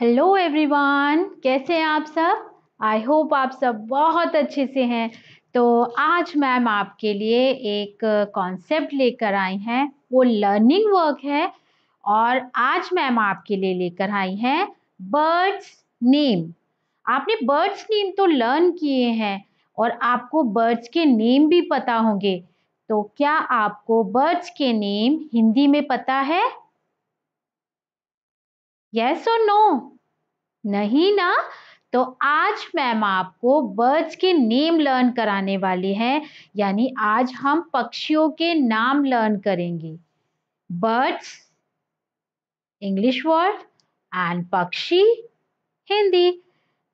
Hello everyone कैसे हैं आप सब आई होप आप सब बहुत अच्छे से हैं तो आज मैम आपके लिए एक कॉन्सेप्ट लेकर आई हैं वो लर्निंग वर्क है और आज मैम आपके लिए लेकर आई हैं बर्ड्स नेम आपने बर्ड्स नेम तो लर्न किए हैं और आपको बर्ड्स के नेम भी पता होंगे तो क्या आपको बर्ड्स के नेम हिंदी में पता है यस और नो नहीं ना तो आज मैम आपको बर्ड्स के नेम लर्न कराने वाली हैं यानी आज हम पक्षियों के नाम लर्न करेंगे बर्ड्स इंग्लिश वर्ड एंड पक्षी हिंदी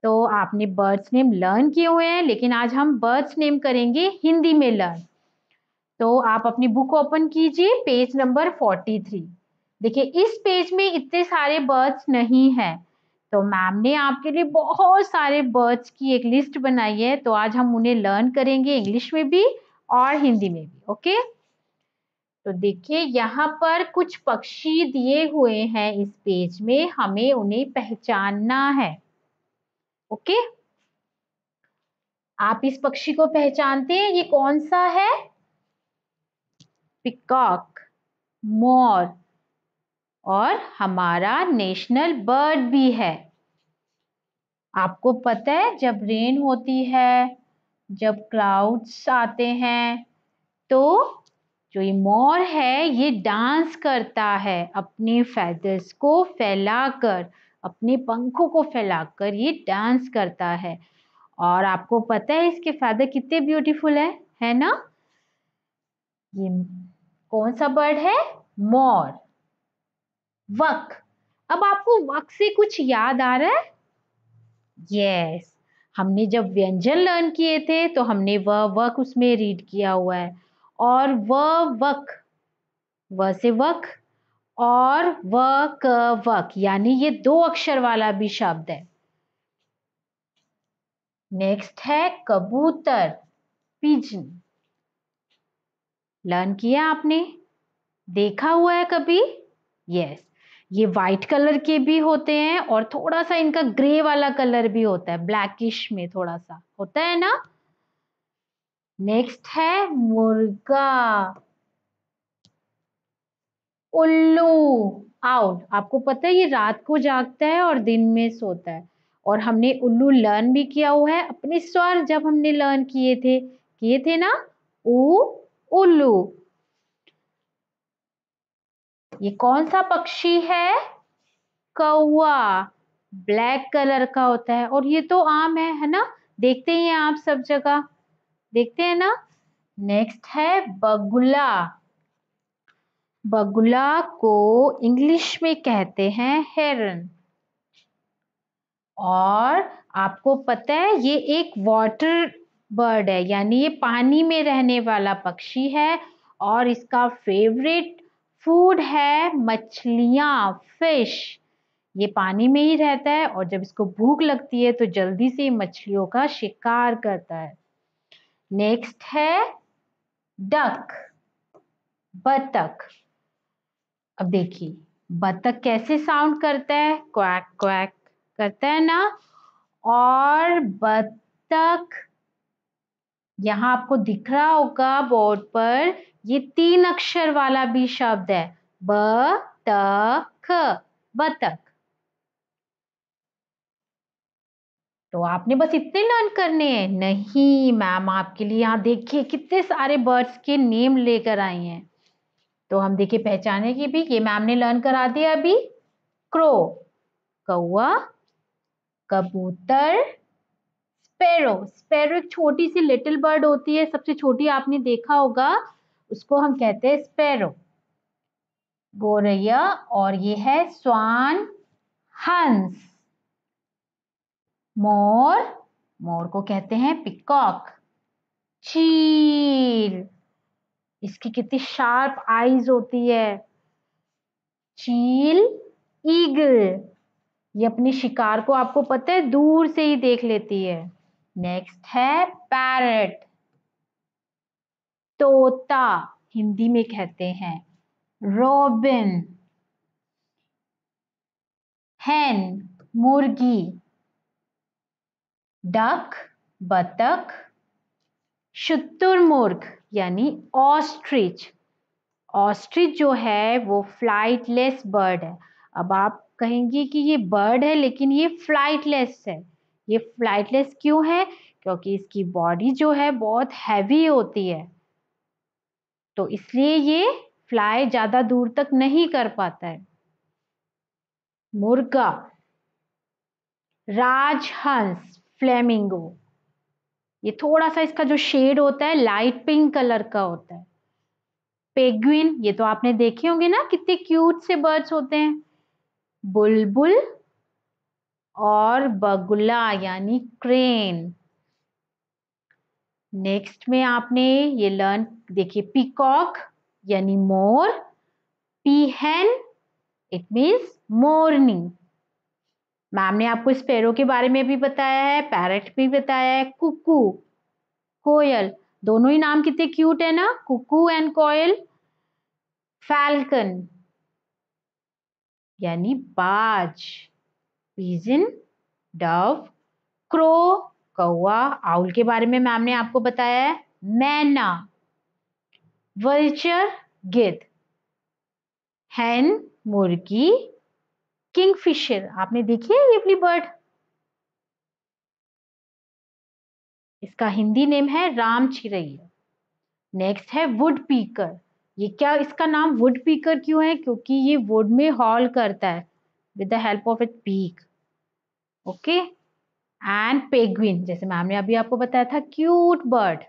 तो आपने बर्ड्स नेम लर्न किए हुए हैं लेकिन आज हम बर्ड्स नेम करेंगे हिंदी में लर्न तो आप अपनी बुक ओपन कीजिए पेज नंबर फोर्टी थ्री देखिए इस पेज में इतने सारे बर्ड्स नहीं है तो मैम ने आपके लिए बहुत सारे बर्ड्स की एक लिस्ट बनाई है तो आज हम उन्हें लर्न करेंगे इंग्लिश में भी और हिंदी में भी ओके तो देखिए यहाँ पर कुछ पक्षी दिए हुए हैं इस पेज में हमें उन्हें पहचानना है ओके आप इस पक्षी को पहचानते हैं ये कौन सा है पिकॉक मोर और हमारा नेशनल बर्ड भी है आपको पता है जब रेन होती है जब क्लाउड्स आते हैं तो जो ये मोर है ये डांस करता है अपने फैदर्स को फैलाकर अपने पंखों को फैलाकर ये डांस करता है और आपको पता है इसके फैदर कितने ब्यूटीफुल है है ना ये कौन सा बर्ड है मोर वक अब आपको वक से कुछ याद आ रहा है यस हमने जब व्यंजन लर्न किए थे तो हमने व वक उसमें रीड किया हुआ है और व वक व से वक और व क वक यानी ये दो अक्षर वाला भी शब्द है नेक्स्ट है कबूतर पिजन लर्न किया आपने देखा हुआ है कभी यस yes. ये वाइट कलर के भी होते हैं और थोड़ा सा इनका ग्रे वाला कलर भी होता है ब्लैकिश में थोड़ा सा होता है ना नेक्स्ट है मुर्गा उल्लू आउट आपको पता है ये रात को जागता है और दिन में सोता है और हमने उल्लू लर्न भी किया हुआ है अपने स्वर जब हमने लर्न किए थे किए थे ना ऊ उल्लू ये कौन सा पक्षी है कौआ ब्लैक कलर का होता है और ये तो आम है है ना देखते ही हैं आप सब जगह देखते हैं ना नेक्स्ट है बगुला बगुला को इंग्लिश में कहते हैं हेरन और आपको पता है ये एक वाटर बर्ड है यानी ये पानी में रहने वाला पक्षी है और इसका फेवरेट फूड है मछलियाँ फिश ये पानी में ही रहता है और जब इसको भूख लगती है तो जल्दी से मछलियों का शिकार करता है नेक्स्ट है डक बतख अब देखिए बतख कैसे साउंड करता है क्वैक क्वैक करता है ना और बतख यहाँ आपको दिख रहा होगा बोर्ड पर ये तीन अक्षर वाला भी शब्द है ब त ख बतख तो आपने बस इतने लर्न करने हैं नहीं मैम आपके लिए यहाँ देखिए कितने सारे बर्ड्स के नेम लेकर आई हैं तो हम देखिए पहचाने की भी ये मैम ने लर्न करा दिया अभी क्रो कौआ कबूतर स्पेरो स्पेरो एक छोटी सी लिटिल बर्ड होती है सबसे छोटी आपने देखा होगा उसको हम कहते हैं स्पैरो गोरैया और ये है स्वान हंस मोर मोर को कहते हैं पिकॉक चील इसकी कितनी शार्प आईज होती है चील ईगल ये अपने शिकार को आपको पता है दूर से ही देख लेती है नेक्स्ट है पैरट तोता हिंदी में कहते हैं रॉबिन हैन मुर्गी डक बतख शुतुरमुर्ग यानी ऑस्ट्रिच ऑस्ट्रिच जो है वो फ्लाइटलेस बर्ड है अब आप कहेंगे कि ये बर्ड है लेकिन ये फ्लाइटलेस है ये फ्लाइटलेस क्यों है क्योंकि इसकी बॉडी जो है बहुत हैवी होती है तो इसलिए ये फ्लाई ज़्यादा दूर तक नहीं कर पाता है मुर्गा राजहंस फ्लेमिंगो ये थोड़ा सा इसका जो शेड होता है लाइट पिंक कलर का होता है पेग्विन ये तो आपने देखे होंगे ना कितने क्यूट से बर्ड्स होते हैं बुलबुल बुल, और बगुला यानी क्रेन नेक्स्ट में आपने ये लर्न देखिए पीकॉक यानी मोर पीहन इट मीन्स मोरनी मैम ने आपको स्पेरो के बारे में भी बताया है पैरट भी बताया है कुकू कोयल दोनों ही नाम कितने क्यूट है ना कुकू एंड कोयल फैल्कन यानी बाज पीजन डव क्रो कौआ आउल के बारे में मैम ने आपको बताया है मैना वल्चर गिद हैन मुर्गी किंगफिशर आपने देखी है ये अपनी बर्ड इसका हिंदी नेम है राम चिरैया नेक्स्ट है वुड पीकर ये क्या इसका नाम वुड पीकर क्यों है क्योंकि ये वुड में हॉल करता है with the help of it beak okay and penguin जैसे मैम ने अभी आपको बताया था क्यूट बर्ड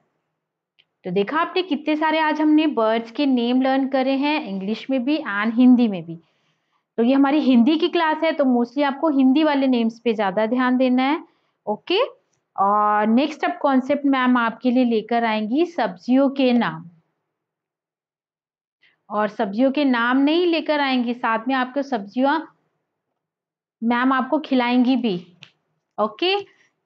तो देखा आपने कितने सारे आज हमने बर्ड्स के नेम लर्न करे हैं इंग्लिश में भी एंड हिंदी में भी तो ये हमारी हिंदी की क्लास है तो मोस्टली आपको हिंदी वाले नेम्स पे ज़्यादा ध्यान देना है ओके और नेक्स्ट अब कॉन्सेप्ट मैम आपके लिए लेकर आएंगी सब्जियों के नाम और सब्जियों के नाम नहीं लेकर आएंगी साथ में आपको सब्जियां मैम आपको खिलाएंगी भी ओके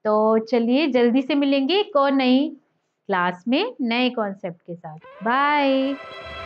तो चलिए जल्दी से मिलेंगे एक और नई क्लास में नए कॉन्सेप्ट के साथ बाय